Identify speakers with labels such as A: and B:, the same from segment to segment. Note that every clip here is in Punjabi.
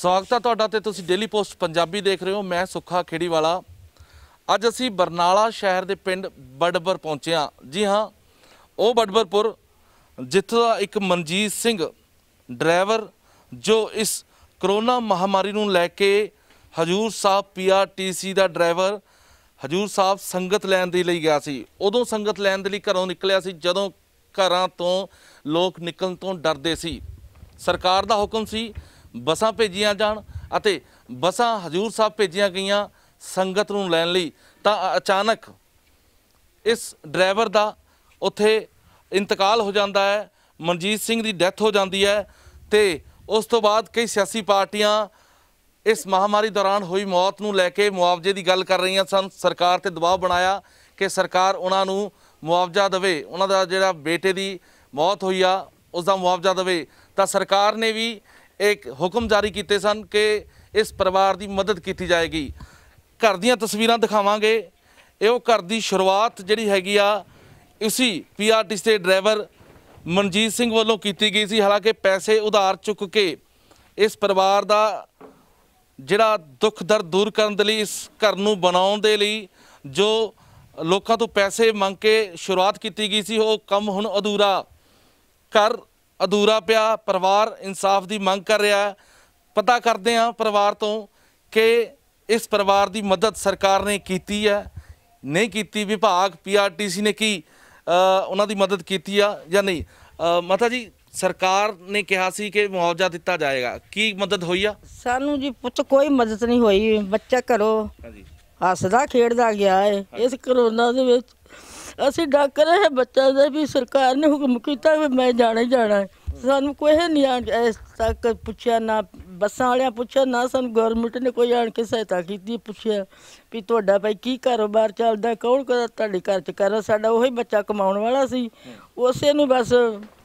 A: ਸਵਾਗਤ ਹੈ ਤੁਹਾਡਾ ਤੇ ਤੁਸੀਂ ਡੇਲੀ ਪੋਸਟ ਪੰਜਾਬੀ ਦੇਖ ਰਹੇ ਹੋ ਮੈਂ ਸੁੱਖਾ ਖੇੜੀ ਵਾਲਾ ਅੱਜ ਅਸੀਂ ਬਰਨਾਲਾ ਸ਼ਹਿਰ ਦੇ ਪਿੰਡ ਬੜਬਰ ਪਹੁੰਚੇ ਹਾਂ ਜੀ ਹਾਂ ਉਹ ਬੜਬਰਪੁਰ ਜਿੱਥੋਂ ਦਾ ਇੱਕ ਮਨਜੀਤ ਸਿੰਘ ਡਰਾਈਵਰ ਜੋ ਇਸ ਕਰੋਨਾ ਮਹਾਮਾਰੀ ਨੂੰ ਲੈ ਕੇ ਹਜੂਰ ਸਾਹਿਬ ਪੀਆਰਟੀਸੀ ਦਾ ਡਰਾਈਵਰ ਹਜੂਰ ਸਾਹਿਬ ਸੰਗਤ ਲੈਣ ਦੇ ਲਈ ਗਿਆ ਸੀ ਉਦੋਂ ਸੰਗਤ ਲੈਣ ਦੇ ਲਈ ਘਰੋਂ ਨਿਕਲਿਆ ਸੀ ਜਦੋਂ ਘਰਾਂ ਤੋਂ ਲੋਕ ਨਿਕਲਣ ਤੋਂ ਡਰਦੇ ਸੀ ਸਰਕਾਰ ਦਾ ਹੁਕਮ ਸੀ ਬੱਸਾਂ ਭੇਜੀਆਂ ਜਾਣ ਅਤੇ ਬੱਸਾਂ ਹਜੂਰ ਸਾਹਿਬ ਭੇਜੀਆਂ ਗਈਆਂ ਸੰਗਤ ਨੂੰ ਲੈਣ ਲਈ ਤਾਂ ਅਚਾਨਕ ਇਸ ਡਰਾਈਵਰ ਦਾ ਉੱਥੇ ਇੰਤਕਾਲ ਹੋ ਜਾਂਦਾ ਹੈ ਮਨਜੀਤ ਸਿੰਘ ਦੀ ਡੈਥ ਹੋ ਜਾਂਦੀ ਹੈ ਤੇ ਉਸ ਤੋਂ ਬਾਅਦ ਕਈ ਸਿਆਸੀ ਪਾਰਟੀਆਂ ਇਸ ਮਹਾਮਾਰੀ ਦੌਰਾਨ ਹੋਈ ਮੌਤ ਨੂੰ ਲੈ ਕੇ ਮੁਆਵਜ਼ੇ ਦੀ ਗੱਲ ਕਰ ਰਹੀਆਂ ਸਨ ਸਰਕਾਰ ਤੇ ਦਬਾਅ ਬਣਾਇਆ ਕਿ ਸਰਕਾਰ ਉਹਨਾਂ ਨੂੰ ਮੁਆਵਜ਼ਾ ਦੇਵੇ ਉਹਨਾਂ ਦਾ ਜਿਹੜਾ ਬੇਟੇ ਦੀ ਮੌਤ ਹੋਈ ਆ ਉਸ ਦਾ ਮੁਆਵਜ਼ਾ ਦੇਵੇ ਤਾਂ ਸਰਕਾਰ ਨੇ ਵੀ ਇੱਕ ਹੁਕਮ ਜਾਰੀ ਕੀਤੇ ਸਨ ਕਿ ਇਸ ਪਰਿਵਾਰ ਦੀ ਮਦਦ ਕੀਤੀ ਜਾਏਗੀ ਘਰ ਦੀਆਂ ਤਸਵੀਰਾਂ ਦਿਖਾਵਾਂਗੇ ਉਹ ਘਰ ਦੀ ਸ਼ੁਰੂਆਤ ਜਿਹੜੀ ਹੈਗੀ ਆ ਇਸੀ ਪੀਆਰਟੀਸੀ ਦੇ ਡਰਾਈਵਰ ਮਨਜੀਤ ਸਿੰਘ ਵੱਲੋਂ ਕੀਤੀ ਗਈ ਸੀ ਹਾਲਾਂਕਿ ਪੈਸੇ ਉਧਾਰ ਚੁੱਕ ਕੇ ਇਸ ਪਰਿਵਾਰ ਦਾ ਜਿਹੜਾ ਦੁੱਖ ਦਰਦ ਦੂਰ ਕਰਨ ਦੇ ਲਈ ਇਸ ਘਰ ਨੂੰ ਬਣਾਉਣ ਦੇ ਲਈ ਜੋ ਲੋਕਾਂ ਤੋਂ ਪੈਸੇ ਮੰਗ ਕੇ ਸ਼ੁਰੂਆਤ ਕੀਤੀ ਗਈ ਸੀ ਉਹ ਕੰਮ ਹੁਣ ਅਧੂਰਾ ਕਰ ਅਧੂਰਾ ਪਿਆ ਪਰਿਵਾਰ ਇਨਸਾਫ ਦੀ ਮੰਗ ਕਰ ਰਿਹਾ ਹੈ ਪਤਾ ਕਰਦੇ ਆ ਪਰਿਵਾਰ ਤੋਂ ਕਿ ਇਸ ਪਰਿਵਾਰ ਦੀ ਮਦਦ ਸਰਕਾਰ ਨੇ ਕੀਤੀ ਹੈ ਨਹੀਂ ਕੀਤੀ ਵਿਭਾਗ ਪੀਆਰਟੀਸੀ ਨੇ ਕੀ ਉਹਨਾਂ ਦੀ ਮਦਦ ਕੀਤੀ ਆ ਜਾਂ ਨਹੀਂ ਮਾਤਾ ਜੀ ਸਰਕਾਰ ਨੇ ਕਿਹਾ ਸੀ ਕਿ ਮੁਆਵਜ਼ਾ ਦਿੱਤਾ ਜਾਏਗਾ ਕੀ ਮਦਦ ਹੋਈ ਆ
B: ਸਾਨੂੰ ਜੀ ਪੁੱਤ ਕੋਈ ਮਦਦ ਨਹੀਂ ਹੋਈ ਬੱਚਾ ਘਰੋਂ ਹੱਸਦਾ ਖੇਡਦਾ ਗਿਆ ਏ ਇਸ ਕਰੋਨਾ ਦੇ ਵਿੱਚ ਅਸੀਂ ਡਾਕਰ ਹੈ ਬੱਚਾ ਦਾ ਵੀ ਸਰਕਾਰ ਨੇ ਹੁਕਮ ਕੀਤਾ ਵੀ ਮੈਂ ਜਾਣਾ ਜਾਣਾ ਹੈ ਸਾਨੂੰ ਕੋਈ ਨਹੀਂ ਇਸ ਤੱਕ ਪੁੱਛਿਆ ਨਾ ਬੱਸਾਂ ਵਾਲਿਆਂ ਪੁੱਛਿਆ ਨਾ ਸਾਨੂੰ ਗਵਰਨਮੈਂਟ ਨੇ ਕੋਈ ਆਣ ਕੇ ਸਹਾਇਤਾ ਕੀਤੀ ਪੁੱਛਿਆ ਵੀ ਤੁਹਾਡਾ ਭਾਈ ਕੀ ਕਾਰੋਬਾਰ ਚੱਲਦਾ ਕੌਣ ਕਰਦਾ ਤੁਹਾਡੇ ਘਰ ਚ ਕਰਦਾ ਸਾਡਾ ਉਹੀ ਬੱਚਾ ਕਮਾਉਣ ਵਾਲਾ ਸੀ ਉਸੇ ਨੂੰ ਬਸ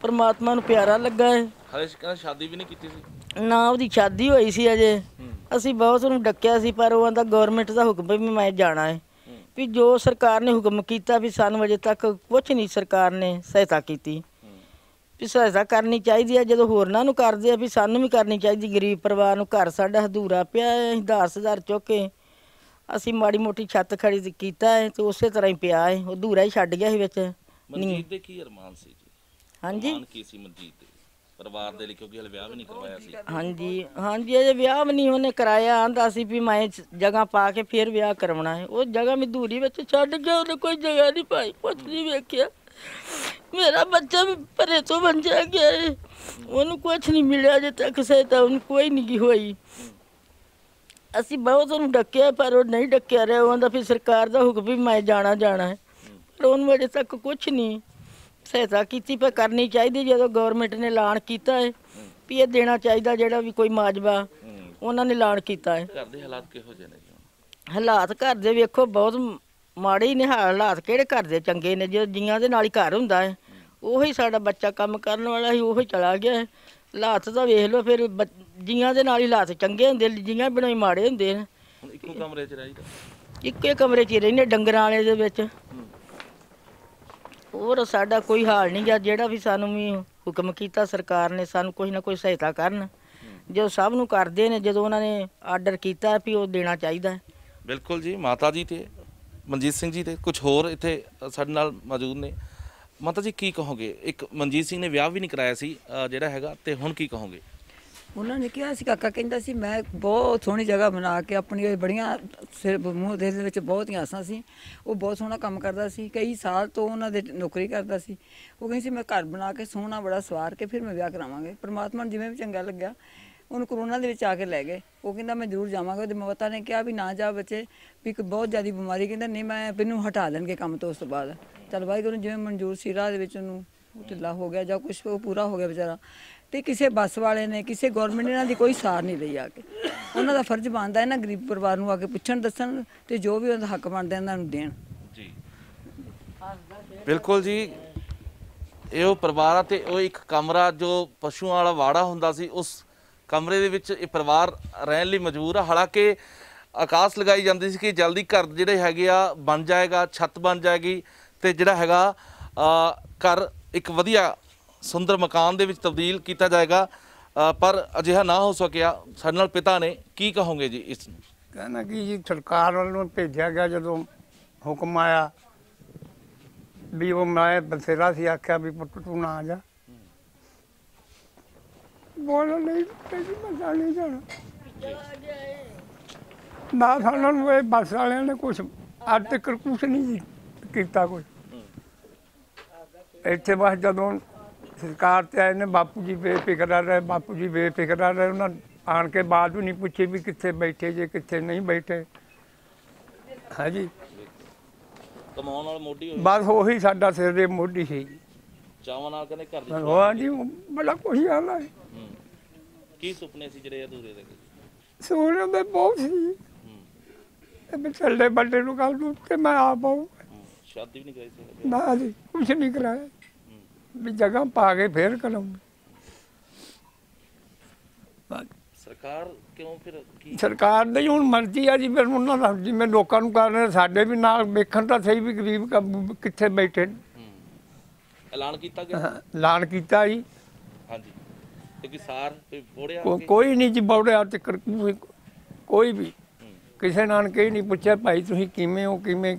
B: ਪ੍ਰਮਾਤਮਾ ਨੂੰ ਪਿਆਰਾ ਲੱਗਾ ਹੈ
A: ਹਲੇ ਸ਼ਾਦੀ ਵੀ ਨਹੀਂ ਕੀਤੀ ਸੀ
B: ਨਾ ਉਹਦੀ ਸ਼ਾਦੀ ਹੋਈ ਸੀ ਅਜੇ ਅਸੀਂ ਬਹੁਤ ਉਹਨੂੰ ਡੱਕਿਆ ਸੀ ਪਰ ਉਹ ਆਂਦਾ ਗਵਰਨਮੈਂਟ ਦਾ ਹੁਕਮ ਵੀ ਮੈਂ ਜਾਣਾ ਹੈ ਵੀ ਜੋ ਸਰਕਾਰ ਨੇ ਹੁਕਮ ਕੀਤਾ ਵੀ ਸਾਨੂੰ ਵਜੇ ਤੱਕ ਕੁਝ ਨਹੀਂ ਸਰਕਾਰ ਨੇ ਸਹਾਇਤਾ ਕੀਤੀ ਵੀ ਸਹਾਇਤਾ ਕਰਨੀ ਚਾਹੀਦੀ ਹੈ ਜਦੋਂ ਹੋਰਨਾਂ ਨੂੰ ਕਰਦੇ ਆ ਵੀ ਸਾਨੂੰ ਵੀ ਕਰਨੀ ਚਾਹੀਦੀ ਗਰੀਬ ਪਰਿਵਾਰ ਨੂੰ ਘਰ ਸਾਡਾ ਹਧੂਰਾ ਪਿਆ ਹੈ ਅਸੀਂ 10000 ਚੁੱਕ ਕੇ ਅਸੀਂ ਮਾੜੀ ਮੋਟੀ ਛੱਤ ਖੜੀ ਕੀਤਾ ਹੈ ਤੇ ਉਸੇ ਤਰ੍ਹਾਂ ਹੀ ਪਿਆ ਹੈ ਉਹ ਹਧੂਰਾ ਹੀ ਛੱਡ ਗਿਆ ਸੀ ਵਿੱਚ ਮਨਜੀਤ
A: ਦੇ ਕੀ ਅਰਮਾਨ ਸੀ ਜੀ ਹਾਂਜੀ ਕੀ ਸੀ ਮਨਜੀਤ ਦੇ ਪਰਿਵਾਰ ਦੇ ਲਈ ਕਿਉਂਕਿ ਹਲੇ ਵਿਆਹ ਵੀ ਨਹੀਂ ਕਰਵਾਇਆ ਸੀ
B: ਹਾਂਜੀ ਹਾਂਜੀ ਅਜੇ ਵਿਆਹ ਵੀ ਨਹੀਂ ਉਹਨੇ ਕਰਾਇਆ ਆਂਦਾ ਸੀ ਵੀ ਮੈਂ ਜਗ੍ਹਾ ਪਾ ਕੇ ਫਿਰ ਵਿਆਹ ਕਰਵਾਉਣਾ ਹੈ ਉਹ ਜਗ੍ਹਾ ਮਧੂਰੀ ਵਿੱਚ ਛੱਡ ਗਿਆ ਉਹਨੇ ਕੋਈ ਜਗ੍ਹਾ ਨਹੀਂ ਪਾਈ ਕੁਝ ਨਹੀਂ ਵੇਖਿਆ ਮੇਰਾ ਬੱਚਾ ਵੀ ਪਰੇ ਤੋਂ ਵੰਜਿਆ ਗਿਆ ਹੈ ਉਹਨੂੰ ਕੁਝ ਨਹੀਂ ਮਿਲਿਆ ਜੇ ਤੱਕ ਤਾਂ ਉਹਨੂੰ ਕੋਈ ਨਹੀਂ ਹੋਈ ਅਸੀਂ ਬਹੁਤ ਉਹਨੂੰ ਡੱਕਿਆ ਪਰ ਉਹ ਨਹੀਂ ਡੱਕਿਆ ਰਿਹਾ ਉਹਦਾ ਫਿਰ ਸਰਕਾਰ ਦਾ ਹੁਕਮ ਵੀ ਮੈਂ ਜਾਣਾ ਜਾਣਾ ਹੈ ਪਰ ਉਹਨੂੰ ਅਜੇ ਤੱਕ ਕੁਝ ਨਹੀਂ ਸਹਾਇਤਾ ਕੀਤੀ ਪਰ ਕਰਨੀ ਚਾਹੀਦੀ ਜਦੋਂ ਗਵਰਨਮੈਂਟ ਨੇ ਐਲਾਨ ਕੀਤਾ ਹੈ ਵੀ ਇਹ ਦੇਣਾ ਚਾਹੀਦਾ ਜਿਹੜਾ ਵੀ ਕੋਈ ਮਾਜਵਾ ਉਹਨਾਂ ਨੇ ਐਲਾਨ ਕੀਤਾ ਹੈ
A: ਘਰ ਦੇ ਹਾਲਾਤ ਕਿਹੋ ਜਿਹੇ ਨੇ
B: ਹਾਲਾਤ ਘਰ ਦੇ ਵੇਖੋ ਬਹੁਤ ਮਾੜੇ ਨੇ ਹਾਲਾਤ ਕਿਹੜੇ ਘਰ ਦੇ ਚੰਗੇ ਨੇ ਜੋ ਜੀਆਂ ਦੇ ਨਾਲ ਹੀ ਘਰ ਹੁੰਦਾ ਹੈ ਉਹੀ ਸਾਡਾ ਬੱਚਾ ਕੰਮ ਕਰਨ ਵਾਲਾ ਸੀ ਉਹੀ ਚਲਾ ਗਿਆ ਹੈ ਹਾਲਾਤ ਤਾਂ ਵੇਖ ਲਓ ਫਿਰ ਜੀਆਂ ਦੇ ਨਾਲ ਹੀ ਹਾਲਾਤ ਚੰਗੇ ਹੁੰਦੇ ਜੀਆਂ ਬਿਨਾਂ ਹੀ ਮਾੜੇ ਹੁੰਦੇ ਨੇ ਇੱਕੋ
A: ਕਮਰੇ 'ਚ ਰਹਿੰਦਾ
B: ਇੱਕੋ ਕਮਰੇ 'ਚ ਰਹਿੰਦੇ ਡੰਗਰਾਂ ਵਾਲੇ ਦੇ ਵਿੱਚ ਹੋਰ ਸਾਡਾ ਕੋਈ ਹਾਲ ਨਹੀਂ ਜਾਂ ਜਿਹੜਾ ਵੀ ਸਾਨੂੰ ਵੀ ਹੁਕਮ ਕੀਤਾ ਸਰਕਾਰ ਨੇ ਸਾਨੂੰ ਕੋਈ ਨਾ ਕੋਈ ਸਹਾਇਤਾ ਕਰਨ ਜੋ ਸਭ ਨੂੰ ਕਰਦੇ ਨੇ ਜਦੋਂ ਉਹਨਾਂ ਨੇ ਆਰਡਰ ਕੀਤਾ ਵੀ ਉਹ ਦੇਣਾ ਚਾਹੀਦਾ ਹੈ
A: ਬਿਲਕੁਲ ਜੀ ਮਾਤਾ ਜੀ ਤੇ ਮਨਜੀਤ ਸਿੰਘ ਜੀ ਤੇ ਕੁਝ ਹੋਰ ਇੱਥੇ ਸਾਡੇ ਨਾਲ ਮੌਜੂਦ ਨੇ ਮਾਤਾ ਜੀ ਕੀ ਕਹੋਗੇ ਇੱਕ ਮਨਜੀਤ ਸਿੰਘ ਨੇ ਵਿਆਹ ਵੀ ਨਹੀਂ ਕਰਾਇਆ ਸੀ ਜਿਹੜਾ ਹੈਗਾ ਤੇ ਹੁਣ ਕੀ ਕਹੋਗੇ
B: ਉਹਨਾਂ ਨੇ ਕਿਹਾ ਸੀ ਕਾਕਾ ਕਹਿੰਦਾ ਸੀ ਮੈਂ ਬਹੁਤ ਸੋਹਣੀ ਜਗ੍ਹਾ ਬਣਾ ਕੇ ਆਪਣੀ ਬੜੀਆਂ ਸਿਰ ਮੂੰਹ ਦੇ ਵਿੱਚ ਬਹੁਤੀਆਂ ਆਸਾਂ ਸੀ ਉਹ ਬਹੁਤ ਸੋਹਣਾ ਕੰਮ ਕਰਦਾ ਸੀ ਕਈ ਸਾਲ ਤੋਂ ਉਹਨਾਂ ਦੇ ਨੌਕਰੀ ਕਰਦਾ ਸੀ ਉਹ ਕਹਿੰਦੀ ਸੀ ਮੈਂ ਘਰ ਬਣਾ ਕੇ ਸੋਹਣਾ ਬੜਾ ਸਵਾਰ ਕੇ ਫਿਰ ਮੈਂ ਵਿਆਹ ਕਰਾਵਾਂਗੇ ਪਰਮਾਤਮਾ ਨੂੰ ਜਿਵੇਂ ਵੀ ਚੰਗਾ ਲੱਗਿਆ ਉਹਨੂੰ ਕਰੋਨਾ ਦੇ ਵਿੱਚ ਆ ਕੇ ਲੈ ਗਏ ਉਹ ਕਹਿੰਦਾ ਮੈਂ ਜ਼ਰੂਰ ਜਾਵਾਂਗਾ ਤੇ ਮਮਤਾ ਨੇ ਕਿਹਾ ਵੀ ਨਾ ਜਾ ਬੱਚੇ ਵੀ ਇੱਕ ਬਹੁਤ ਜ਼ਿਆਦੀ ਬਿਮਾਰੀ ਕਹਿੰਦਾ ਨਹੀਂ ਮੈਂ ਇਹਨੂੰ ਹਟਾ ਲੈਣਗੇ ਕੰਮ ਤੋਂ ਉਸ ਤੋਂ ਬਾਅਦ ਚਲ ਵਾਹਿਗੁਰੂ ਜਿਵੇਂ ਮਨਜ਼ੂਰ ਸੀ ਰਾਹ ਦੇ ਵਿੱਚ ਉਹਨੂੰ ਢਿੱਲਾ ਹੋ ਗਿਆ ਜਾਂ ਕੁਝ ਉਹ ਪੂਰਾ ਹੋ ਗਿਆ ਵਿਚਾਰਾ ਤੇ ਕਿਸੇ ਬੱਸ ਵਾਲੇ ਨੇ ਕਿਸੇ ਗਵਰਨਮੈਂਟ ਇਹਨਾਂ ਦੀ ਕੋਈ ਸਾਰ ਨਹੀਂ ਲਈ ਆ ਕੇ ਉਹਨਾਂ ਦਾ ਫਰਜ਼ ਬਣਦਾ ਇਹਨਾਂ ਗਰੀਬ ਪਰਿਵਾਰ ਨੂੰ ਆ ਕੇ ਪੁੱਛਣ ਦੱਸਣ ਤੇ ਜੋ ਵੀ ਉਹਨਾਂ ਦਾ ਹੱਕ ਬਣਦਾ ਇਹਨਾਂ ਨੂੰ ਦੇਣ
A: ਜੀ ਬਿਲਕੁਲ ਜੀ ਇਹ ਉਹ ਪਰਿਵਾਰ ਆ ਤੇ ਉਹ ਇੱਕ ਕਮਰਾ ਜੋ ਪਸ਼ੂਆਂ ਵਾਲਾ ਵਾੜਾ ਹੁੰਦਾ ਸੀ ਉਸ ਕਮਰੇ ਦੇ ਵਿੱਚ ਇਹ ਪਰਿਵਾਰ ਰਹਿਣ ਲਈ ਮਜਬੂਰ ਆ ਹਾਲਾਂਕਿ ਆਕਾਸ਼ ਲਗਾਈ ਜਾਂਦੀ ਸੀ ਕਿ ਜਲਦੀ ਘਰ ਜਿਹੜੇ ਹੈਗੇ ਆ ਬਣ ਜਾਏਗਾ ਛੱਤ ਬਣ ਜਾਏਗੀ ਤੇ ਜਿਹੜਾ ਹੈਗਾ ਘਰ ਇੱਕ ਵਧੀਆ ਸੁੰਦਰ ਮਕਾਨ ਦੇ ਵਿੱਚ ਤਬਦੀਲ ਕੀਤਾ ਜਾਏਗਾ ਪਰ ਅਜਿਹਾ ਨਾ ਹੋ ਸਕਿਆ ਸਾਡੇ ਨਾਲ ਪਿਤਾ ਨੇ ਕੀ ਕਹੋਗੇ ਜੀ ਇਸ ਨੂੰ ਕਹਿੰਦਾ ਕਿ
C: ਜੀ ਸਰਕਾਰ ਵੱਲੋਂ ਭੇਜਿਆ ਗਿਆ ਜਦੋਂ ਹੁਕਮ ਆਇਆ ਵੀ ਉਹ ਮੈਂ ਬਸੇਰਾ ਸੀ ਆਖਿਆ ਵੀ ਪੁੱਤ ਤੂੰ ਨਾ ਜਾ ਬੋਲ ਨਹੀਂ ਤੇਰੀ ਮਜ਼ਾ ਨਹੀਂ ਜਾਣਾ ਨਾ ਸਾਨੂੰ ਨੂੰ ਇਹ ਬਸ ਵਾਲਿਆਂ ਨੇ ਕੁਝ ਅੱਜ ਤੱਕ ਕੁਝ ਨਹੀਂ ਕੀਤਾ ਕੋਈ ਇੱਥੇ ਬਸ ਜਦੋਂ ਸਰਕਾਰ ਤੇ ਆਏ ਨੇ ਬਾਪੂ ਜੀ ਬੇਫਿਕਰ ਰਹੇ ਬਾਪੂ ਜੀ ਬੇਫਿਕਰ ਰਹੇ ਉਹਨਾਂ ਆਣ ਕੇ ਬਾਅਦ ਵੀ ਨਹੀਂ ਪੁੱਛੇ ਵੀ ਕਿੱਥੇ ਬੈਠੇ ਜੇ ਕਿੱਥੇ ਨਹੀਂ ਬੈਠੇ ਹਾਂਜੀ
A: ਕਮਾਉਣ ਨਾਲ ਮੋਢੀ ਹੋਈ ਬਸ ਉਹੀ
C: ਸਾਡਾ ਸਿਰ ਦੇ ਮੋਢੀ ਸੀ
A: ਚਾਵਾਂ ਨਾਲ ਕਹਿੰਦੇ ਘਰ ਦੀ ਹਾਂ ਜੀ
C: ਬੜਾ ਕੁਝ ਆਲਾ ਹੈ
A: ਕੀ ਸੁਪਨੇ ਸੀ ਜਿਹੜੇ ਅਧੂਰੇ ਦੇ
C: ਸੋਹਣੇ ਦੇ ਬਹੁਤ ਸੀ ਇਹ ਛੱਲੇ ਬੱਲੇ ਨੂੰ ਕੱਲ ਨੂੰ ਤੇ ਮੈਂ ਆ ਪਾਉ
A: ਸ਼ਾਦੀ ਵੀ ਨਹੀਂ ਕਰਾਈ ਸੀ ਨਾ ਜੀ ਕੁਝ ਨਹੀਂ ਕਰਾਇਆ
C: ਵੀ ਜਗ੍ਹਾ ਪਾ ਕੇ ਫੇਰ ਕਰਾਂਗੇ
A: ਸਰਕਾਰ ਕਿਉਂ ਫਿਰ ਕੀ
C: ਸਰਕਾਰ ਦੀ ਹੁਣ ਮਰਜ਼ੀ ਆ ਜੀ ਫਿਰ ਉਹਨਾਂ ਦਾ ਮੈਂ ਲੋਕਾਂ ਨੂੰ ਕਹਿੰਦਾ ਸਾਡੇ ਵੀ ਨਾਲ ਵੇਖਣ ਤਾਂ ਸਹੀ ਵੀ ਗਰੀਬ ਕਿੱਥੇ ਬੈਠੇ
A: ਨੇ ਐਲਾਨ ਕੀਤਾ ਗਿਆ
C: ਐਲਾਨ ਕੀਤਾ ਜੀ
A: ਹਾਂਜੀ ਕਿ ਸਾਰ ਬੋੜਿਆ ਕੋਈ
C: ਨਹੀਂ ਜੀ ਬੋੜਿਆ ਤੇ ਕੋਈ ਵੀ ਕਿਸੇ ਨਾਲ ਕਹੀ ਨਹੀਂ ਪੁੱਛਿਆ ਭਾਈ ਤੁਸੀਂ ਕਿਵੇਂ ਹੋ ਕਿਵੇਂ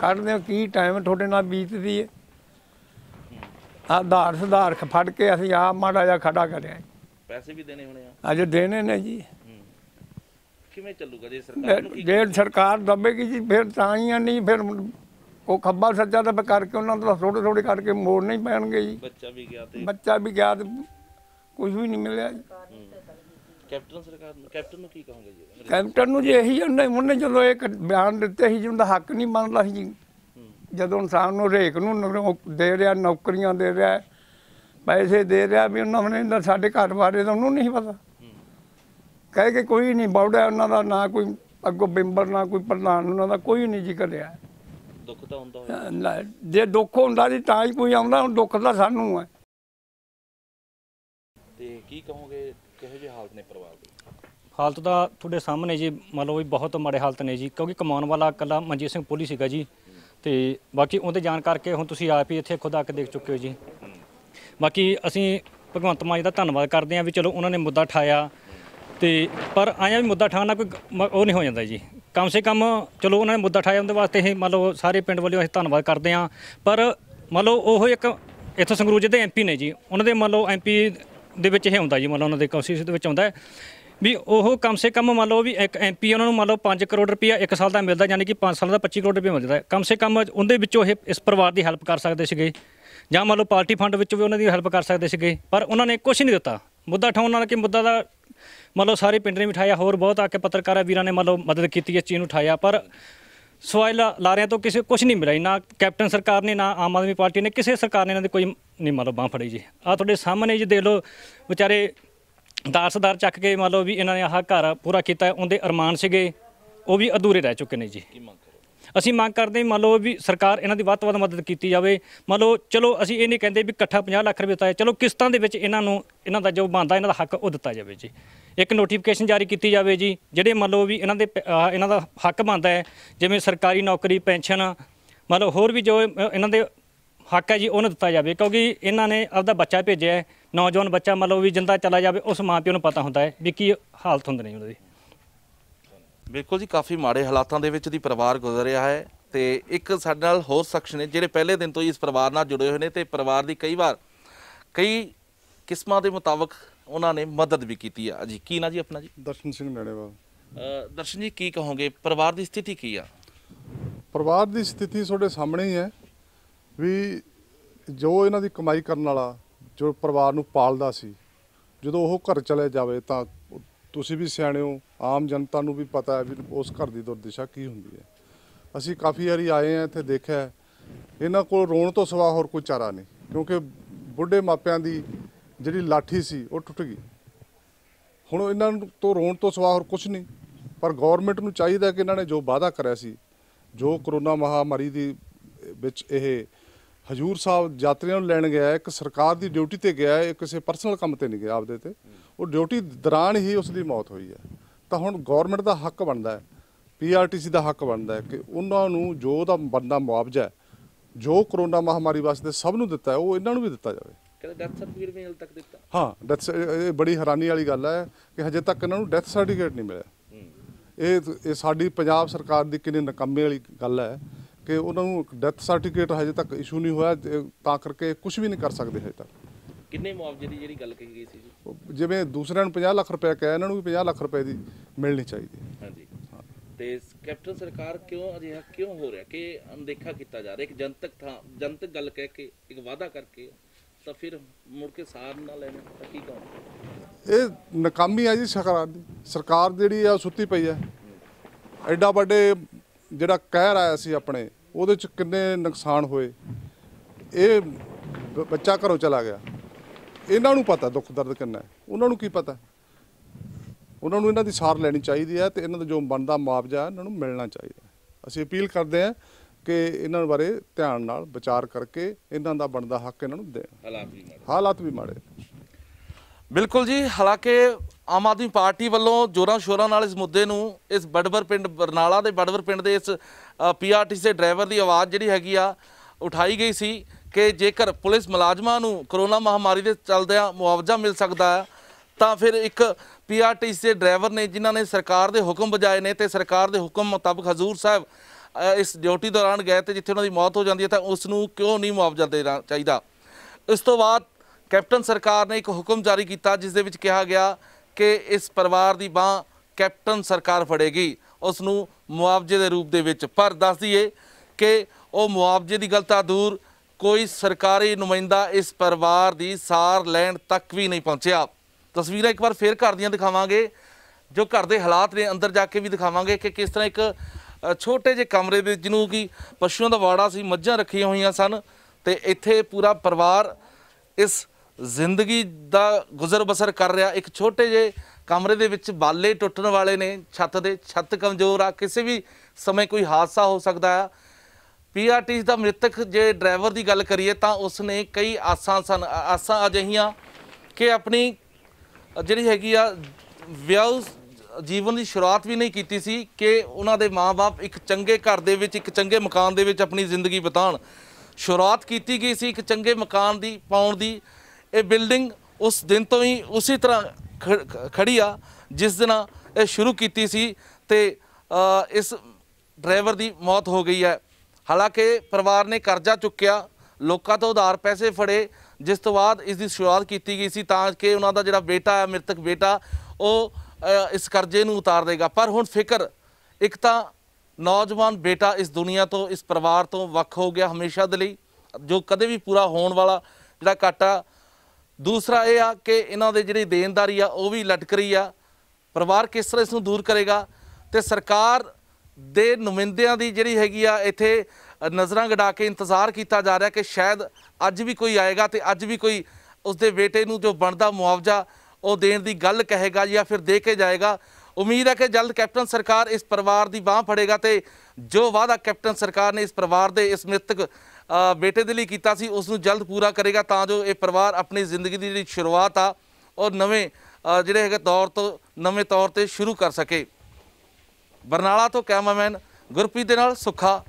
C: ਕੱਢਦੇ ਹੋ ਕੀ ਟਾਈਮ ਤੁਹਾਡੇ ਨਾਲ ਬੀਤਦੀ ਹੈ ਆਧਾਰ ਸੁਧਾਰ ਫੜ ਕੇ ਅਸੀਂ ਆ ਮਾੜਾ ਜਿਹਾ ਖੜਾ ਕਰਿਆ
A: ਪੈਸੇ ਵੀ ਦੇਣੇ ਹੋਣੇ ਆ ਅਜੇ ਦੇਣੇ ਨੇ ਜੀ ਕਿਵੇਂ ਚੱਲੂਗਾ ਜੇ ਸਰਕਾਰ ਨੂੰ
C: ਜੇ ਸਰਕਾਰ ਦਬੇਗੀ ਜੀ ਫਿਰ ਤਾਂ ਹੀ ਨਹੀਂ ਫਿਰ ਉਹ ਖੱਬਾ ਸੱਜਾ ਤਾਂ ਕਰਕੇ ਉਹਨਾਂ ਦਾ ਥੋੜੇ ਥੋੜੇ ਕਰਕੇ ਮੋੜ ਨਹੀਂ ਪੈਣਗੇ ਜੀ ਬੱਚਾ ਵੀ ਗਿਆ ਤੇ ਬੱਚਾ ਵੀ ਗਿਆ ਤੇ ਕੁਝ ਵੀ ਨਹੀਂ ਮਿਲਿਆ ਜੀ
A: ਕੈਪਟਨ ਸਰਕਾਰ ਨੂੰ ਕੈਪਟਨ ਨੂੰ ਕੀ ਕਹੋਗੇ ਜੀ ਕੈਪਟਨ ਨੂੰ ਜੇ ਇਹੀ
C: ਉਹਨੇ ਜਦੋਂ ਇੱਕ ਬਿਆਨ ਦਿੱਤੇ ਸੀ ਜਿਹਦਾ ਹੱਕ ਨਹੀਂ ਮੰਨਦਾ ਸੀ ਜੀ ਜਦੋਂ ਇਨਸਾਨ ਨੂੰ ਰੇਕ ਨੂੰ ਦੇ ਰਿਹਾ ਨੌਕਰੀਆਂ ਦੇ ਰਿਹਾ ਪੈਸੇ ਦੇ ਰਿਹਾ ਵੀ ਉਹਨਾਂ ਨੇ ਸਾਡੇ ਘਰ ਬਾਰੇ ਤਾਂ ਉਹਨੂੰ ਨਹੀਂ ਪਤਾ ਕਹਿ ਕੇ ਕੋਈ ਨਹੀਂ ਬੌੜਾ ਉਹਨਾਂ ਦਾ ਨਾ ਕੋਈ ਅੱਗੋਂ ਬਿੰਬਰ ਨਾ ਕੋਈ ਪ੍ਰਧਾਨ ਉਹਨਾਂ ਦਾ ਕੋਈ ਨਹੀਂ ਜ਼ਿਕਰ ਰਿਹਾ
A: ਦੁੱਖ ਤਾਂ ਹੁੰਦਾ ਹੋਇਆ
C: ਜੇ ਦੁੱਖ ਹੁੰਦਾ
D: ਜੀ ਤਾਂ ਹੀ ਕੋਈ ਆਉਂਦਾ ਹੁਣ ਦੁੱਖ ਤਾਂ ਸਾਨੂੰ ਹੈ
A: ਤੇ ਕੀ ਕਹੋਗੇ ਕਿਹੋ ਜਿਹੇ ਹਾਲਤ ਨੇ ਪਰਿਵਾਰ ਦੇ
D: ਹਾਲਤ ਦਾ ਤੁਹਾਡੇ ਸਾਹਮਣੇ ਜੀ ਮੰਨ ਲਓ ਵੀ ਬਹੁਤ ਮਾੜੇ ਹਾਲਤ ਨੇ ਜੀ ਕਿਉਂਕਿ ਕਮਾਉਣ ਵਾਲਾ ਇਕੱਲਾ ਮਨਜੀਤ ਸਿੰਘ ਪੁਲੀ ਸੀਗਾ ਜੀ ਤੇ ਬਾਕੀ ਉਹਦੇ ਜਾਣ ਕਰਕੇ ਹੁਣ ਤੁਸੀਂ ਆਪ ਹੀ ਇੱਥੇ ਖੁਦ ਆ ਕੇ ਦੇਖ ਚੁੱਕੇ ਹੋ ਜੀ ਬਾਕੀ ਅਸੀਂ ਭਗਵੰਤ ਮਾਨ ਜੀ ਦਾ ਧੰਨਵਾਦ ਕਰਦੇ ਆਂ ਵੀ ਚਲੋ ਉਹਨਾਂ ਨੇ ਮੁੱਦਾ ਠਾਇਆ ਤੇ ਪਰ ਆਇਆ ਵੀ ਮੁੱਦਾ ਠਾਣਾ ਕੋਈ ਉਹ ਨਹੀਂ ਹੋ ਜਾਂਦਾ ਜੀ ਕਮ ਸੇ ਕਮ ਚਲੋ ਉਹਨਾਂ ਨੇ ਮੁੱਦਾ ਠਾਇਆ ਉਹਦੇ ਵਾਸਤੇ ਇਹ ਮੰਨ ਲਓ ਸਾਰੇ ਪਿੰਡ ਵੱਲੋਂ ਅਸੀਂ ਧੰਨਵਾਦ ਕਰਦੇ ਆਂ ਪਰ ਮੰਨ ਲਓ ਉਹ ਇੱਕ ਇੱਥੋਂ ਸੰਗਰੂਰ ਦੇ ਐਮਪੀ ਨੇ ਜੀ ਉਹਨਾਂ ਦੇ ਮੰਨ ਲਓ ਐਮਪੀ ਦੇ ਵਿੱਚ ਇਹ ਹੁੰਦਾ ਜੀ ਮੰਨ ਲਓ ਉਹਨਾਂ ਦੇ ਕੌਂਸਟੀਟਿਊਸ਼ਨ ਦੇ ਵਿੱਚ ਆਉਂਦਾ ਵੀ ਉਹ ਕਮ ਸੇ ਕਮ ਮੰਨ ਲਓ ਵੀ ਇੱਕ ਐਮਪੀ ਉਹਨਾਂ ਨੂੰ ਮੰਨ ਲਓ 5 ਕਰੋੜ ਰੁਪਇਆ ਇੱਕ ਸਾਲ ਦਾ ਮਿਲਦਾ ਯਾਨੀ ਕਿ 5 ਸਾਲ ਦਾ 25 ਕਰੋੜ ਰੁਪਇਆ ਮਿਲਦਾ ਕਮ ਸੇ ਕਮ ਉਹਦੇ ਵਿੱਚੋਂ ਇਹ ਇਸ ਪਰਿਵਾਰ ਦੀ ਹੈਲਪ ਕਰ ਸਕਦੇ ਸੀਗੇ ਜਾਂ ਮੰਨ ਲਓ ਪਾਰਟੀ ਫੰਡ ਵਿੱਚ ਵੀ ਉਹਨਾਂ ਦੀ ਹੈਲਪ ਕਰ ਸਕਦੇ ਸੀਗੇ ਪਰ ਉਹਨਾਂ ਨੇ ਕੁਝ ਨਹੀਂ ਦਿੱਤਾ ਮੁੱਦਾ ਠਾਉਣ ਨਾਲ ਕਿ ਮੁੱਦਾ ਦਾ ਮੰਨ ਲਓ ਸਾਰੇ ਪਿੰਡ ਨੇ ਉਠਾਇਆ ਹੋਰ ਬਹੁਤ ਆ ਕੇ ਪੱਤਰਕਾਰਾਂ ਵੀਰਾਂ ਨੇ ਮੰਨ ਲਓ ਮਦਦ ਕੀਤੀ ਇਸ ਚੀਜ਼ ਨੂੰ ਉਠਾਇਆ ਪਰ ਸਵਾਲ ਲਾਰਿਆਂ ਤੋਂ ਕਿਸੇ ਕੁਝ ਨਹੀਂ ਮਿਲਿਆ ਨਾ ਕੈਪਟਨ ਸਰਕਾਰ ਨੇ ਨਾ ਆਮ ਆਦਮੀ ਪਾਰਟੀ ਨੇ ਕਿਸੇ ਸਰਕਾਰ ਨੇ ਇਹਨਾਂ ਦੀ ਕੋਈ ਨਹੀਂ ਮੰਨ ਲਓ ਬਾਹ ਫੜੀ ਜੀ ਆ ਤੁਹਾਡੇ ਸਾਹਮਣੇ ਜੀ ਦੇਖ ਲਓ ਵਿਚਾਰੇ ਦਾਰਸਦਾਰ ਚੱਕ ਕੇ ਮੰਨ ਲਓ ਵੀ ਇਹਨਾਂ ਨੇ ਆਹ ਘਰ ਪੂਰਾ ਕੀਤਾ ਉਹਦੇ ਅਰਮਾਨ ਸੀਗੇ ਉਹ ਵੀ ਅਧੂਰੇ ਰਹਿ ਚੁੱਕੇ ਨੇ ਜੀ ਅਸੀਂ ਮੰਗ ਕਰਦੇ ਮੰਨ ਲਓ ਵੀ ਸਰਕਾਰ ਇਹਨਾਂ ਦੀ ਵੱਧ ਤੋਂ ਵੱਧ ਮਦਦ ਕੀਤੀ ਜਾਵੇ ਮੰਨ ਲਓ ਚਲੋ ਅਸੀਂ ਇਹ ਨਹੀਂ ਕਹਿੰਦੇ ਵੀ ਇਕੱਠਾ 50 ਲੱਖ ਰੁਪਏ ਦਿੱਤਾ ਚਲੋ ਕਿਸ਼ਤਾਂ ਦੇ ਵਿੱਚ ਇਹਨਾਂ ਨੂੰ ਇਹਨਾਂ ਦਾ ਜੋ ਬਣਦਾ ਇਹਨਾਂ ਦਾ ਹੱਕ ਉਹ ਦਿੱਤਾ ਜਾਵੇ ਜੀ ਇੱਕ ਨੋਟੀਫਿਕੇਸ਼ਨ ਜਾਰੀ ਕੀਤੀ ਜਾਵੇ ਜੀ ਜਿਹੜੇ ਮੰਨ ਲਓ ਵੀ ਇਹਨਾਂ ਦੇ ਇਹਨਾਂ ਦਾ ਹੱਕ ਬਣਦਾ ਹੈ ਜਿਵੇਂ ਸਰਕਾਰੀ ਨੌਕਰੀ ਪੈਨਸ਼ਨ ਮੰਨ ਲਓ ਹੋਰ ਵੀ ਜੋ ਇਹਨਾਂ ਦੇ ਹੱਕ ਹੈ ਜੀ ਉਹਨੂੰ ਦਿੱਤਾ ਜਾਵੇ ਕਿਉਂਕਿ ਇਹਨਾਂ ਨੇ ਆਪਦਾ ਬੱਚਾ ਭੇਜਿਆ ਹੈ ਨੌਜਵਾਨ ਬੱਚਾ ਮਤਲਬ ਵੀ ਜਿੰਦਾ ਚਲਾ ਜਾਵੇ ਉਸ ਮਾਂ ਪਿਓ ਨੂੰ ਪਤਾ ਹੁੰਦਾ ਹੈ ਵੀ ਕੀ ਹਾਲਤ ਹੁੰਦੀ ਨੇ ਉਹਨਾਂ ਦੀ ਬਿਲਕੁਲ ਜੀ ਕਾਫੀ ਮਾੜੇ
A: ਹਾਲਾਤਾਂ ਦੇ ਵਿੱਚ ਦੀ ਪਰਿਵਾਰ ਗੁਜ਼ਰਿਆ ਹੈ ਤੇ ਇੱਕ ਸਾਡੇ ਨਾਲ ਹੋਰ ਸ਼ਖਸ ਨੇ ਜਿਹੜੇ ਪਹਿਲੇ ਦਿਨ ਤੋਂ ਹੀ ਇਸ ਪਰਿਵਾਰ ਨਾਲ ਜੁੜੇ ਹੋਏ ਨੇ ਤੇ ਪਰਿਵਾਰ ਦੀ ਕਈ ਵਾਰ ਕਈ ਕਿਸਮਾਂ ਦੇ ਮੁਤਾਬਕ ਉਹਨਾਂ ਨੇ ਮਦਦ ਵੀ ਕੀਤੀ ਆ ਜੀ ਕੀ ਨਾ ਜੀ ਆਪਣਾ ਜੀ ਦਰਸ਼ਨ ਸਿੰਘ ਨੇੜੇਵਾਲ ਦਰਸ਼ਨ ਜੀ ਕੀ ਕਹੋਗੇ ਪਰਿਵਾਰ ਦੀ ਸਥਿਤੀ ਕੀ ਆ
E: ਪਰਿਵਾਰ ਦੀ ਸਥਿਤੀ ਤੁਹਾਡੇ ਸਾਹਮਣੇ ਹੀ ਹੈ ਵੀ ਜੋ ਇਹਨਾਂ ਦੀ ਕਮਾਈ ਕਰਨ ਵਾਲਾ ਜੋ ਪਰਿਵਾਰ ਨੂੰ ਪਾਲਦਾ ਸੀ ਜਦੋਂ ਉਹ ਘਰ ਚਲੇ ਜਾਵੇ ਤਾਂ ਤੁਸੀਂ ਵੀ ਸਿਆਣੇ ਹੋ ਆਮ ਜਨਤਾ ਨੂੰ ਵੀ ਪਤਾ ਹੈ ਵੀ ਉਸ ਘਰ ਦੀ ਦੁਰਦਸ਼ਾ ਕੀ ਹੁੰਦੀ ਹੈ ਅਸੀਂ ਕਾਫੀ ਵਾਰੀ ਆਏ ਆ ਇੱਥੇ ਦੇਖਿਆ ਇਹਨਾਂ ਕੋਲ ਰੋਣ ਤੋਂ ਸਿਵਾ ਹੋਰ ਕੋਈ ਚਾਰਾ ਨਹੀਂ ਕਿਉਂਕਿ ਬੁੱਢੇ ਮਾਪਿਆਂ ਦੀ ਜਿਹੜੀ ਲਾਠੀ ਸੀ ਉਹ ਟੁੱਟ ਗਈ ਹੁਣ ਇਹਨਾਂ ਨੂੰ ਤੋਂ ਰੋਣ ਤੋਂ ਸਿਵਾ ਹੋਰ ਕੁਝ ਨਹੀਂ ਪਰ ਗਵਰਨਮੈਂਟ ਨੂੰ ਚਾਹੀਦਾ ਕਿ ਇਹਨਾਂ ਨੇ ਜੋ ਵਾਅਦਾ ਕਰਿਆ ਸੀ ਜੋ ਕਰੋਨਾ ਮਹਾਮਾਰੀ ਦੀ ਵਿੱਚ ਇਹ ਹਜੂਰ ਸਾਹਿਬ ਯਾਤਰੀਆਂ ਨੂੰ ਲੈਣ ਗਿਆ ਇੱਕ ਸਰਕਾਰ ਦੀ ਡਿਊਟੀ ਤੇ ਗਿਆ ਹੈ ਕਿਸੇ ਪਰਸਨਲ ਕੰਮ ਤੇ ਨਹੀਂ ਗਿਆ ਆਪਦੇ ਤੇ ਉਹ ਡਿਊਟੀ ਦੌਰਾਨ ਹੀ ਉਸ ਦੀ ਮੌਤ ਹੋਈ ਹੈ ਤਾਂ ਹੁਣ ਗਵਰਨਮੈਂਟ ਦਾ ਹੱਕ ਬਣਦਾ ਹੈ ਪੀਆਰਟੀਸੀ ਦਾ ਹੱਕ ਬਣਦਾ ਹੈ ਕਿ ਉਹਨਾਂ ਨੂੰ ਜੋ ਦਾ ਬੰਦਾ ਮੁਆਵਜ਼ਾ ਜੋ ਕਰੋਨਾ ਮਹਾਮਾਰੀ ਵਾਸਤੇ ਸਭ ਨੂੰ ਦਿੱਤਾ ਉਹ ਇਹਨਾਂ ਨੂੰ ਵੀ ਦਿੱਤਾ ਜਾਵੇ
A: ਸਰਟੀਫਿਕੇਟ ਵੀ ਤੱਕ ਦਿੱਤਾ
E: ਹਾਂ ਡੈਥ ਇਹ ਬੜੀ ਹੈਰਾਨੀ ਵਾਲੀ ਗੱਲ ਹੈ ਕਿ ਹਜੇ ਤੱਕ ਇਹਨਾਂ ਨੂੰ ਡੈਥ ਸਰਟੀਫਿਕੇਟ ਨਹੀਂ ਮਿਲਿਆ ਇਹ ਇਹ ਸਾਡੀ ਪੰਜਾਬ ਸਰਕਾਰ ਦੀ ਕਿੰਨੀ ਨਕੰਮੇ ਵਾਲੀ ਗੱਲ ਹੈ ਕਿ ਉਹਨਾਂ ਨੂੰ ਡੈਥ ਸਰਟੀਫਿਕੇਟ ਹਜੇ ਤੱਕ ਇਸ਼ੂ ਨਹੀਂ ਹੋਇਆ ਤਾਂ ਕਰਕੇ ਕੁਝ ਵੀ ਨਹੀਂ ਕਰ ਸਕਦੇ ਹਜੇ ਤੱਕ
A: ਕਿੰਨੇ ਮੁਆਵਜ਼ੇ ਦੀ ਜਿਹੜੀ ਗੱਲ ਕਹੀ ਗਈ ਸੀ
E: ਜੀ ਜਿਵੇਂ ਦੂਸਰਿਆਂ ਨੂੰ 50 ਲੱਖ ਰੁਪਏ ਕਿਹਾ ਇਹਨਾਂ ਨੂੰ ਵੀ 50 ਲੱਖ ਰੁਪਏ ਦੀ ਮਿਲਣੀ ਚਾਹੀਦੀ
A: ਹਾਂਜੀ ਤੇ ਕੈਪਟਨ ਸਰਕਾਰ ਕਿਉਂ ਅਜਿਹਾ ਕਿਉਂ ਹੋ ਰਿਹਾ ਕਿ ਅਣਦੇਖਾ ਕੀਤਾ ਜਾ ਰਿਹਾ ਇੱਕ ਜਨਤਕ ਥਾਂ ਜਨਤਕ ਗੱਲ ਕਹਿ ਕੇ ਇੱਕ ਵਾਅਦਾ ਕਰਕੇ ਤਾਂ ਫਿਰ ਮੁੜ ਕੇ ਸਾਰ ਨਾ ਲੈਣਾ ਤਾਂ ਕੀ ਕਹੋ
E: ਇਹ ਨਕਾਮੀ ਆ ਜੀ ਸਰਕਾਰ ਦੀ ਸਰਕਾਰ ਜਿਹੜੀ ਆ ਸੁੱਤੀ ਪਈ ਆ ਐਡਾ ਵੱਡੇ ਜਿਹੜਾ ਕਹਿਰ ਆਇਆ ਸੀ ਆਪਣੇ ਉਹਦੇ ਚ ਕਿੰਨੇ ਨੁਕਸਾਨ ਹੋਏ ਇਹ ਬੱਚਾ ਘਰੋਂ ਚਲਾ ਗਿਆ ਇਹਨਾਂ ਨੂੰ ਪਤਾ ਦੁੱਖ ਦਰਦ ਕਿੰਨਾ ਹੈ ਉਹਨਾਂ ਨੂੰ ਕੀ ਪਤਾ ਉਹਨਾਂ ਨੂੰ ਇਹਨਾਂ ਦੀ ਸਾਰ ਲੈਣੀ ਚਾਹੀਦੀ ਹੈ ਤੇ ਇਹਨਾਂ ਦਾ ਜੋ ਬਣਦਾ ਮੁਆਵਜ਼ਾ ਇਹਨਾਂ ਨੂੰ ਮਿਲਣਾ ਚਾਹੀਦਾ ਅਸੀਂ ਅਪੀਲ ਕਰਦੇ ਹਾਂ ਕਿ ਇਹਨਾਂ ਬਾਰੇ ਧਿਆਨ ਨਾਲ ਵਿਚਾਰ ਕਰਕੇ ਇਹਨਾਂ ਦਾ ਬਣਦਾ ਹੱਕ ਇਹਨਾਂ ਨੂੰ ਦੇ ਹਾਲਾਤ ਵੀ ਮਾੜੇ ਹਾਲਾਤ ਵੀ ਮਾੜੇ
A: ਬਿਲਕੁਲ ਜੀ ਹਾਲਾਂਕਿ ਆਮ ਆਦਮੀ ਪਾਰਟੀ ਵੱਲੋਂ ਜੋਰਾਂ ਸ਼ੋਰਾਂ ਨਾਲ ਇਸ ਮੁੱਦੇ ਨੂੰ ਇਸ ਬੜਵਰ ਪਿੰਡ ਬਰਨਾਲਾ ਦੇ ਬੜਵਰ ਪਿੰਡ ਦੇ ਇਸ ਪੀਆਰਟੀਸੀ ਦੇ ਡਰਾਈਵਰ ਦੀ ਆਵਾਜ਼ ਜਿਹੜੀ ਹੈਗੀ ਆ ਉਠਾਈ ਗਈ ਸੀ ਕਿ ਜੇਕਰ ਪੁਲਿਸ ਮੁਲਾਜ਼ਮਾਂ ਨੂੰ ਕਰੋਨਾ ਮਹਾਮਾਰੀ ਦੇ ਚੱਲਦਿਆਂ ਮੁਆਵਜ਼ਾ ਮਿਲ ਸਕਦਾ ਹੈ ਤਾਂ ਫਿਰ ਇੱਕ ਪੀਆਰਟੀਸੀ ਦੇ ਡਰਾਈਵਰ ਨੇ ਜਿਨ੍ਹਾਂ ਨੇ ਸਰਕਾਰ ਦੇ ਹੁਕਮ ਬਜਾਏ ਨੇ ਤੇ ਸਰਕਾਰ ਦੇ ਹੁਕਮ ਮੁਤਾਬਕ ਹਜ਼ੂਰ ਸਾਹਿਬ ਇਸ ਡਿਊਟੀ ਦੌਰਾਨ ਗਏ ਤੇ ਜਿੱਥੇ ਉਹਨਾਂ ਦੀ ਮੌਤ ਹੋ ਜਾਂਦੀ ਹੈ ਤਾਂ ਉਸ ਨੂੰ ਕਿਉਂ ਨਹੀਂ ਮੁਆਵਜ਼ਾ ਦੇਣਾ ਚਾਹੀਦਾ ਇਸ ਤੋਂ ਬਾਅਦ ਕੈਪਟਨ ਸਰਕਾਰ ਨੇ ਇੱਕ ਹੁਕਮ ਜਾਰੀ ਕੀਤਾ ਜਿਸ ਦੇ ਵਿੱਚ ਕਿਹਾ ਗਿਆ ਕਿ ਇਸ ਪਰਿਵਾਰ ਦੀ ਬਾਹ ਕੈਪਟਨ ਸਰਕਾਰ ਫੜੇਗੀ ਉਸ ਨੂੰ ਮੁਆਵਜ਼ੇ ਦੇ ਰੂਪ ਦੇ ਵਿੱਚ ਪਰ ਦੱਸ ਦਈਏ ਕਿ ਉਹ ਮੁਆਵਜ਼ੇ ਦੀ ਗੱਲ ਤਾਂ ਦੂਰ ਕੋਈ ਸਰਕਾਰੀ ਨੁਮਾਇੰਦਾ ਇਸ ਪਰਿਵਾਰ ਦੀ ਸਾਰ ਲੈਣ ਤੱਕ ਵੀ ਨਹੀਂ ਪਹੁੰਚਿਆ ਤਸਵੀਰਾਂ ਇੱਕ ਵਾਰ ਫੇਰ ਕਰ ਦੀਆਂ ਦਿਖਾਵਾਂਗੇ ਜੋ ਘਰ ਦੇ ਹਾਲਾਤ ਨੇ ਅੰਦਰ ਜਾ ਕੇ ਵੀ ਦਿਖਾਵਾਂਗੇ ਕਿ ਕਿਸ ਤਰ੍ਹਾਂ ਇੱਕ ਛੋਟੇ ਜਿਹੇ ਕਮਰੇ ਦੇ ਜਿਹਨੂੰ ਕਿ ਪਸ਼ੂਆਂ ਦਾ ਵਾੜਾ ਸੀ ਮੱਝਾਂ ਰੱਖੀਆਂ ਹੋਈਆਂ ਸਨ ਤੇ ਇੱਥੇ ਪੂਰਾ ਪਰਿਵਾਰ ਇਸ ਜ਼ਿੰਦਗੀ ਦਾ ਗੁਜ਼ਰ ਬਸਰ ਕਰ ਰਿਹਾ ਇੱਕ ਛੋਟੇ ਜੇ ਕਮਰੇ ਦੇ ਵਿੱਚ ਬਾਲੇ ਟੁੱਟਣ ਵਾਲੇ ਨੇ ਛੱਤ ਦੇ ਛੱਤ ਕਮਜ਼ੋਰ ਆ ਕਿਸੇ ਵੀ ਸਮੇਂ ਕੋਈ ਹਾਦਸਾ ਹੋ ਸਕਦਾ ਆ ਪੀਆਰਟੀ ਦਾ ਮ੍ਰਿਤਕ ਜੇ ਡਰਾਈਵਰ ਦੀ ਗੱਲ ਕਰੀਏ ਤਾਂ ਉਸ ਨੇ ਕਈ ਆਸਾਂ ਸਨ ਆਸਾਂ ਅਜਹੀਆਂ ਕਿ ਆਪਣੀ ਜਿਹੜੀ ਹੈਗੀ ਆ ਵਿਆਹ ਜੀਵਨ ਦੀ ਸ਼ੁਰੂਆਤ ਵੀ ਨਹੀਂ ਕੀਤੀ ਸੀ ਕਿ ਉਹਨਾਂ ਦੇ ਮਾਪੇ ਇੱਕ ਚੰਗੇ ਘਰ ਦੇ ਵਿੱਚ ਇੱਕ ਚੰਗੇ ਮਕਾਨ ਦੇ ਵਿੱਚ ਆਪਣੀ ਜ਼ਿੰਦਗੀ ਬਿਤਾਉਣ ਸ਼ੁਰੂਆਤ ਕੀਤੀ ਗਈ ਸੀ ਇੱਕ ਚੰਗੇ ਮਕਾਨ ਦੀ ਪਾਉਣ ਦੀ ਇਹ ਬਿਲਡਿੰਗ ਉਸ ਦਿਨ ਤੋਂ ਹੀ ਉਸੇ ਤਰ੍ਹਾਂ ਖੜੀ ਆ ਜਿਸ ਦਿਨ ਇਹ ਸ਼ੁਰੂ ਕੀਤੀ ਸੀ ਤੇ ਇਸ ਡਰਾਈਵਰ ਦੀ ਮੌਤ ਹੋ ਗਈ ਹੈ ਹਾਲਾਂਕਿ ਪਰਿਵਾਰ ਨੇ ਕਰਜ਼ਾ ਚੁੱਕਿਆ ਲੋਕਾਂ ਤੋਂ ਉਧਾਰ ਪੈਸੇ ਫੜੇ ਜਿਸ ਤੋਂ ਬਾਅਦ ਇਸ ਦੀ ਸ਼ੁਰੂਆਤ ਕੀਤੀ ਗਈ ਸੀ ਤਾਂ ਕਿ ਉਹਨਾਂ ਦਾ ਜਿਹੜਾ ਬੇਟਾ ਹੈ ਮ੍ਰਿਤਕ ਬੇਟਾ ਉਹ ਇਸ ਕਰਜ਼ੇ ਨੂੰ ਉਤਾਰ ਦੇਗਾ ਪਰ ਹੁਣ ਫਿਕਰ ਇੱਕ ਤਾਂ ਨੌਜਵਾਨ ਬੇਟਾ ਇਸ ਦੁਨੀਆ ਤੋਂ ਇਸ ਪਰਿਵਾਰ ਤੋਂ ਵੱਖ ਹੋ ਗਿਆ ਹਮੇਸ਼ਾ ਦੇ ਲਈ ਜੋ ਕਦੇ ਵੀ ਪੂਰਾ ਹੋਣ ਵਾਲਾ ਜਿਹੜਾ ਕਾਟਾ ਦੂਸਰਾ ਇਹ ਆ ਕਿ ਇਹਨਾਂ ਦੇ ਜਿਹੜੀ ਦੇਣਦਾਰੀ ਆ ਉਹ ਵੀ ਲਟਕ ਰਹੀ ਆ ਪਰਿਵਾਰ ਕਿਸ ਤਰ੍ਹਾਂ ਇਸ ਨੂੰ ਦੂਰ ਕਰੇਗਾ ਤੇ ਸਰਕਾਰ ਦੇ ਨੁਮਿੰਦਿਆਂ ਦੀ ਜਿਹੜੀ ਹੈਗੀ ਆ ਇੱਥੇ ਨਜ਼ਰਾਂ ਗੜਾ ਕੇ ਇੰਤਜ਼ਾਰ ਕੀਤਾ ਜਾ ਰਿਹਾ ਕਿ ਸ਼ਾਇਦ ਅੱਜ ਵੀ ਕੋਈ ਆਏਗਾ ਤੇ ਅੱਜ ਵੀ ਕੋਈ ਉਸਦੇ ਬੇਟੇ ਨੂੰ ਜੋ ਬਣਦਾ ਮੁਆਵਜ਼ਾ ਉਹ ਦੇਣ ਦੀ ਗੱਲ ਕਹੇਗਾ ਜਾਂ ਫਿਰ ਦੇ ਕੇ ਜਾਏਗਾ ਉਮੀਦ ਹੈ ਕਿ ਜਲਦ ਕੈਪਟਨ ਸਰਕਾਰ ਇਸ ਪਰਿਵਾਰ ਦੀ ਬਾਹ ਫੜੇਗਾ ਤੇ ਜੋ ਵਾਅਦਾ ਕੈਪਟਨ ਸਰਕਾਰ ਨੇ ਇਸ ਪਰਿਵਾਰ ਦੇ ਇਸ ਮ੍ਰਿਤਕ ਬੇਟੇ ਦੇ ਲਈ ਕੀਤਾ ਸੀ ਉਸ ਨੂੰ ਜਲਦ ਪੂਰਾ ਕਰੇਗਾ ਤਾਂ ਜੋ ਇਹ ਪਰਿਵਾਰ ਆਪਣੀ ਜ਼ਿੰਦਗੀ ਦੀ ਜਿਹੜੀ ਸ਼ੁਰੂਆਤ ਆ ਔਰ ਨਵੇਂ ਜਿਹੜੇ ਹੈਗੇ ਦੌਰ ਤੋਂ ਨਵੇਂ ਤੌਰ ਤੇ ਸ਼ੁਰੂ ਕਰ ਸਕੇ ਬਰਨਾਲਾ ਤੋਂ ਕੈਮਰਾਮੈਨ ਗੁਰਪ੍ਰੀਤ ਦੇ ਨਾਲ ਸੁੱਖਾ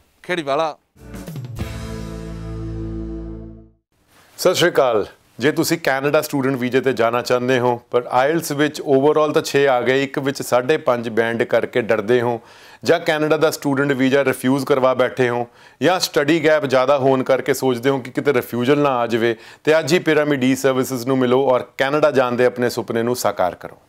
A: ਵਾਲਾ
E: ਸਤਿ ਸ਼੍ਰੀ ਅਕਾਲ ਜੇ ਤੁਸੀਂ ਕੈਨੇਡਾ ਸਟੂਡੈਂਟ ਵੀਜ਼ੇ ਤੇ ਜਾਣਾ ਚਾਹੁੰਦੇ ਹੋ ਪਰ ਆਇਲਸ ਵਿੱਚ ਓਵਰਆਲ ਤਾਂ 6 ਆ ਗਏ ਇੱਕ ਵਿੱਚ 5.5 ਬੈਂਡ ਕਰਕੇ ਡਰਦੇ ਹੋ ਜਾਂ ਕੈਨੇਡਾ ਦਾ ਸਟੂਡੈਂਟ ਵੀਜ਼ਾ ਰਿਫਿਊਜ਼ ਕਰਵਾ ਬੈਠੇ ਹੋ ਜਾਂ ਸਟੱਡੀ ਗੈਪ ਜ਼ਿਆਦਾ ਹੋਣ ਕਰਕੇ ਸੋਚਦੇ ਹੋ ਕਿ ਕਿਤੇ ਰਿਫਿਊਜ਼ਲ ਨਾ ਆ ਜਾਵੇ ਤੇ ਅੱਜ ਹੀ ਪਿਰਾਮਿਡ ਈ ਸਰਵਿਸਿਜ਼ ਨੂੰ ਮਿਲੋ ਔਰ ਕੈਨੇਡਾ ਜਾਣ ਦੇ ਆਪਣੇ ਸੁਪਨੇ ਨੂੰ ਸਾਕਾਰ ਕਰੋ